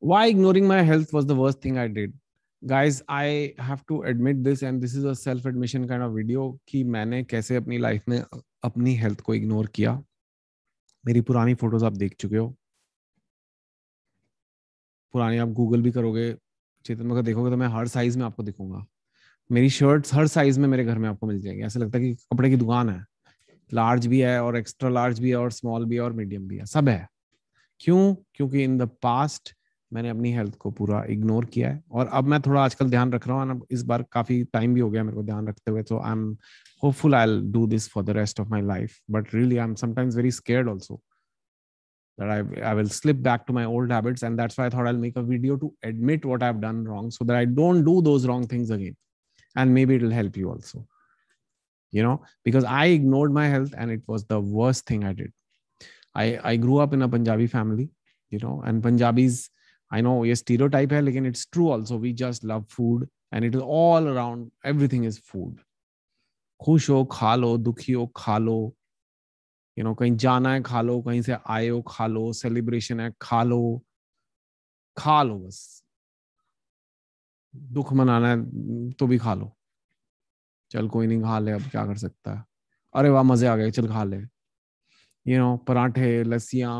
why ignoring my health was the worst thing i did guys i have to admit this and this is a self admission kind of video कि मैंने कैसे अपनी life में अपनी health को ignore किया मेरी पुरानी फोटोज आप देख चुके हो पुरानी आप गूगल भी करोगे चेतन का देखोगे तो मैं हर साइज में आपको दिखूंगा मेरी शर्ट्स हर साइज में मेरे घर में आपको मिल जाएंगे ऐसा लगता है कि कपड़े की दुकान है लार्ज भी है और एक्स्ट्रा लार्ज भी है और स्मॉल भी है और मीडियम भी है सब है क्यों क्योंकि इन द पास्ट मैंने अपनी हेल्थ को पूरा इग्नोर किया है और अब मैं थोड़ा आजकल ध्यान रख रहा हूँ इस बार काफी टाइम भी हो गया मेरे को ध्यान रखते हुए तो I am hopeful I do this for the rest of my life but really I am sometimes very scared also that I, I will slip back to my old habits and that's why i thought i'll make a video to admit what i've done wrong so that i don't do those wrong things again and maybe it'll help you also you know because i ignored my health and it was the worst thing i did i i grew up in a punjabi family you know and punjabis uh, I know ये stereotype है लेकिन it's true also we just love food and it is all around everything is food खुश हो खा लो दुखी हो खा लो you know कहीं जाना है खा लो कहीं से आए हो खा लो सेलिब्रेशन है खा लो खा लो बस दुख मनाना है तो भी खा लो चल कोई नहीं खा ले अब क्या कर सकता है अरे वाह मजे आ गए चल खा ले यू नो पराठे लस्सियाँ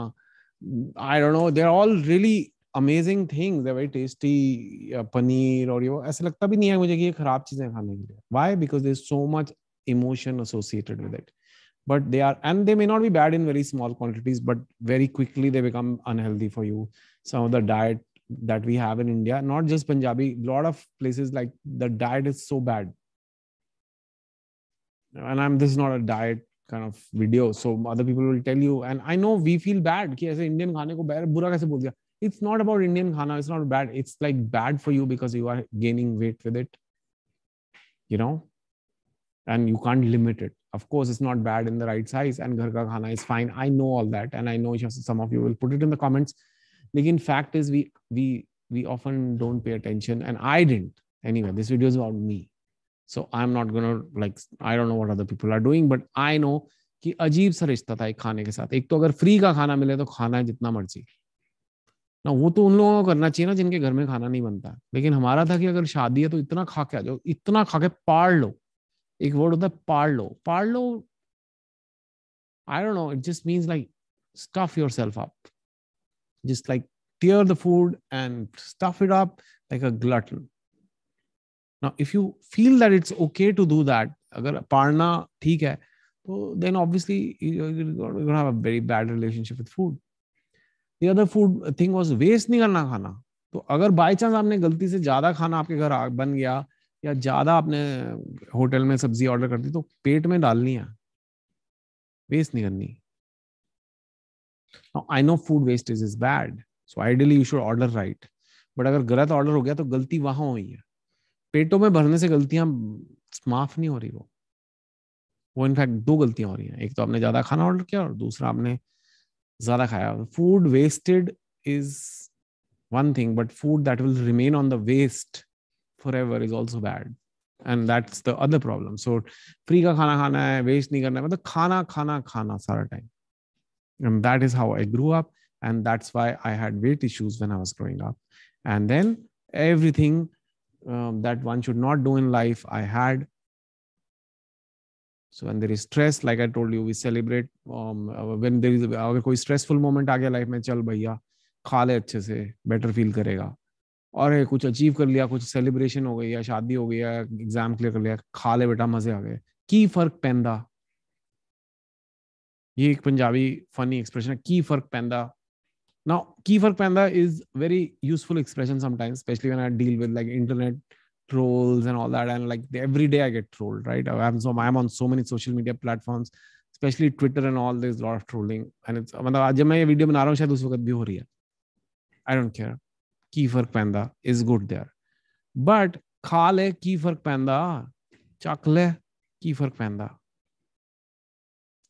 I don't know they are all really amazing things very tasty paneer और ये ऐसा लगता भी नहीं है मुझे कि ये खराब चीजें खाने के लिए why because is so much emotion associated with it but they are and they may not be bad in very small quantities but very quickly they become unhealthy for you some of the diet that we have in India not just Punjabi lot of places like the diet is so bad and i'm this is not a diet kind of video so other people will tell you and i know we feel bad ki aise indian khane ko bura kaise bol diya it's not about indian khana it's not bad it's like bad for you because you are gaining weight with it you know and you can't limit it of course it's not bad in the right size and ghar ka khana is fine i know all that and i know some of you will put it in the comments But in fact is we we we often don't pay attention and i didn't anyway this video is about me so i'm not gonna like i don't know what other people are doing but i know कि अजीब सा रिश्ता था एक खाने के साथ एक तो अगर फ्री का खाना मिले तो खाना है जितना मर्जी ना वो तो उन लोगों को करना चाहिए ना जिनके घर में खाना नहीं बनता लेकिन हमारा था कि अगर शादी है तो इतना खा के आ जाओ इतना खा के पाड़ लो एक वर्ड होता है पाड़ लो पाड़ लो I don't know it just means like stuff your up just like tear the food and stuff it up like a glut now if you feel that it's okay to do that अगर पाड़ना ठीक है तो then obviously very bad relationship with food other food thing was waste नहीं करना खाना तो अगर बाई चांस आपने गलती से ज़्यादा खाना आपके घर बन गया या ज़्यादा आपने होटल में सब्जी ऑर्डर कर दी तो पेट में डालनी है वेस्ट नहीं करनी I know food wastage is bad so ideally you should order right but अगर गलत ऑर्डर हो गया तो गलती वहां हुई है पेटों में भरने से गलतियां माफ नहीं हो रही वो वो इनफैक्ट दो गलतियां हो रही हैं एक तो आपने ज्यादा खाना ऑर्डर किया और दूसरा आपने ज़्यादा खाया food wasted is one thing, but food that will remain on the waste forever is also bad. And that's the other problem. So free ka khana khana hai, waste nahi karna hai, मतलब खाना खाना खाना सारा time. And that is how I grew up. And that's why I had weight issues when I was growing up. And then everything um, that one should not do in life, I had. so when there is stress like i told you we celebrate um, when there is अगर कोई stressful moment आ गया life में चल भैया खा ले अच्छे से better feel करेगा और कुछ अचीव कर लिया कुछ सेलिब्रेशन हो गई या शादी हो गई या एग्जाम क्लियर कर लिया खा ले बेटा मजे आ गए की फर्क पैदा ये एक पंजाबी फनी एक्सप्रेशन है की फर्क पैदा now key for panda is very useful expression sometimes especially when i deal with like internet trolls and all that and like the, every day i get trolled right i'm so i'm on so many social media platforms especially twitter and all there's a lot of trolling and it's मतलब आज जब मैं ये video बना रहा हूँ शायद उस वक्त भी हो रही है आई डोंट केयर की फर्क पैंदा इज गुड देयर बट खा ले की फर्क पैंदा चक ले की फर्क पैंदा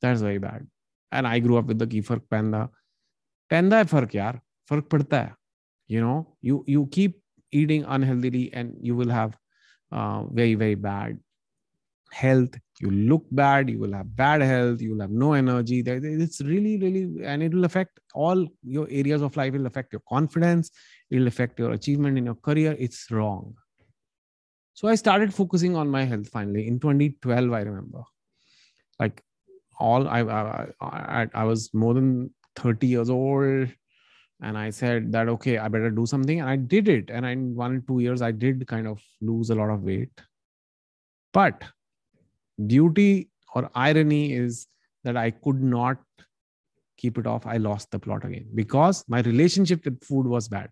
that's very bad and I grow up with the की फर्क पैंदा पैंदा है फर्क यार फर्क पड़ता you you know you you eating unhealthily and you will have uh, very very bad health you look bad you will have bad health you will have no energy it's really really and it will affect all your areas of life it will affect your confidence it will affect your achievement in your career it's wrong so i started focusing on my health finally in 2012 i remember like all i i, I, I was more than 30 years old and i said that okay i better do something and i did it and in one or two years i did kind of lose a lot of weight but beauty or irony is that i could not keep it off i lost the plot again because my relationship with food was bad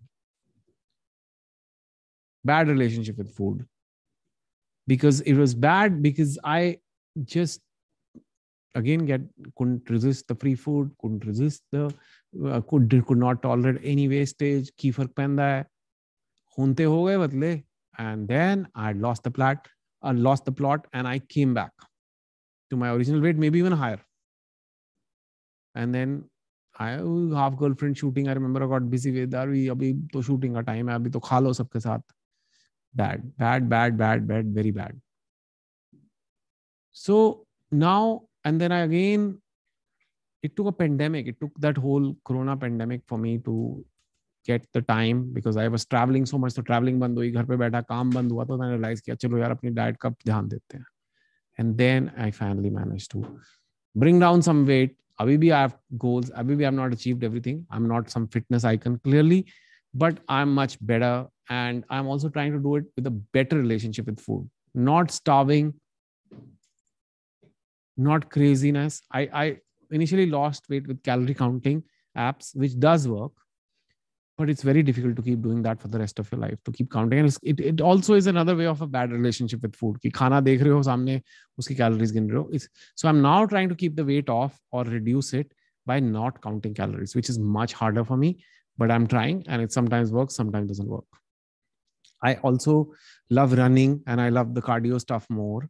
bad relationship with food because it was bad because i just again get couldn't resist the free food couldn't resist the uh, could could not tolerate any wastage ki fark panda hai hunte ho gaye badle and then I lost the plot I lost the plot and I came back to my original weight maybe even higher and then I half girlfriend shooting I remember I got busy with we abhi to shooting ka time hai abhi to kha lo sabke साथ bad bad bad bad bad very bad so now and then I again, it took a pandemic. It took that whole Corona pandemic for me to get the time because I was traveling so much. So traveling बंद हुई घर पे बैठा काम बंद हुआ तो मैंने realize किया चलो यार अपनी diet का ध्यान देते हैं. And then I finally managed to bring down some weight. अभी भी I have goals. अभी भी I have not achieved everything. I'm not some fitness icon clearly, but I'm much better. And I'm also trying to do it with a better relationship with food. Not starving, not craziness. I, I initially lost weight with calorie counting apps, which does work, but it's very difficult to keep doing that for the rest of your life, to keep counting. And it, it also is another way of a bad relationship with food. calories so I'm now trying to keep the weight off or reduce it by not counting calories, which is much harder for me, but I'm trying and it sometimes works, sometimes doesn't work. I also love running and I love the cardio stuff more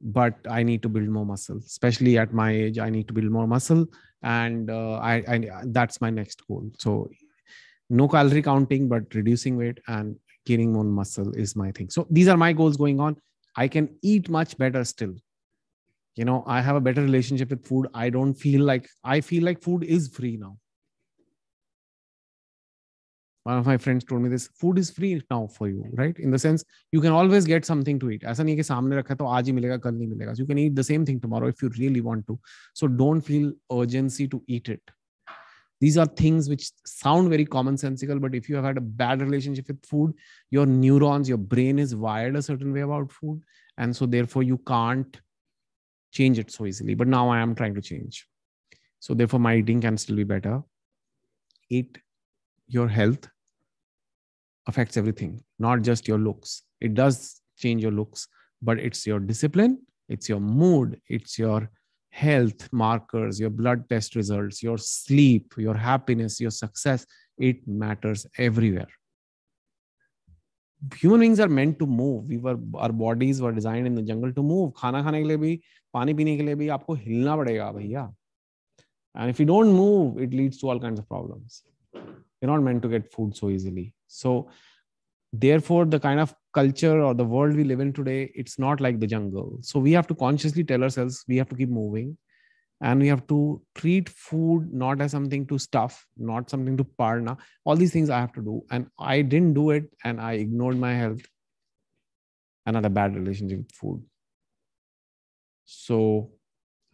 but I need to build more muscle, especially at my age. I need to build more muscle, and uh, I, I that's my next goal. So, no calorie counting, but reducing weight and gaining more muscle is my thing. So these are my goals going on. I can eat much better still. You know, I have a better relationship with food. I don't feel like I feel like food is free now one of my friends told me this food is free now for you right in the sense you can always get something to eat samne rakha aaj hi milega milega so you can eat the same thing tomorrow if you really want to so don't feel urgency to eat it these are things which sound very commonsensical but if you have had a bad relationship with food your neurons your brain is wired a certain way about food and so therefore you can't change it so easily but now i am trying to change so therefore my eating can still be better eat your health affects everything, not just your looks. It does change your looks, but it's your discipline, it's your mood, it's your health markers, your blood test results, your sleep, your happiness, your success. It matters everywhere. Human beings are meant to move. We were our bodies were designed in the jungle to move. खाना खाने के लिए भी पानी पीने के लिए भी आपको हिलना पड़ेगा भैया if you don't move, it leads to all kinds of problems. We're not meant to get food so easily. So, therefore, the kind of culture or the world we live in today, it's not like the jungle. So, we have to consciously tell ourselves we have to keep moving and we have to treat food not as something to stuff, not something to parna. All these things I have to do. And I didn't do it and I ignored my health and had a bad relationship with food. So,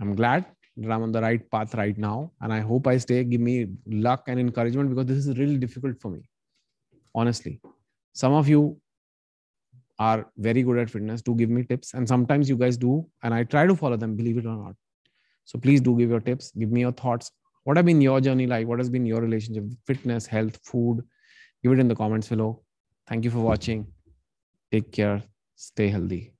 I'm glad that I'm on the right path right now. And I hope I stay. Give me luck and encouragement because this is really difficult for me. Honestly, some of you are very good at fitness. Do give me tips. And sometimes you guys do. And I try to follow them, believe it or not. So please do give your tips. Give me your thoughts. What have been your journey like? What has been your relationship with fitness, health, food? Give it in the comments below. Thank you for watching. Take care. Stay healthy.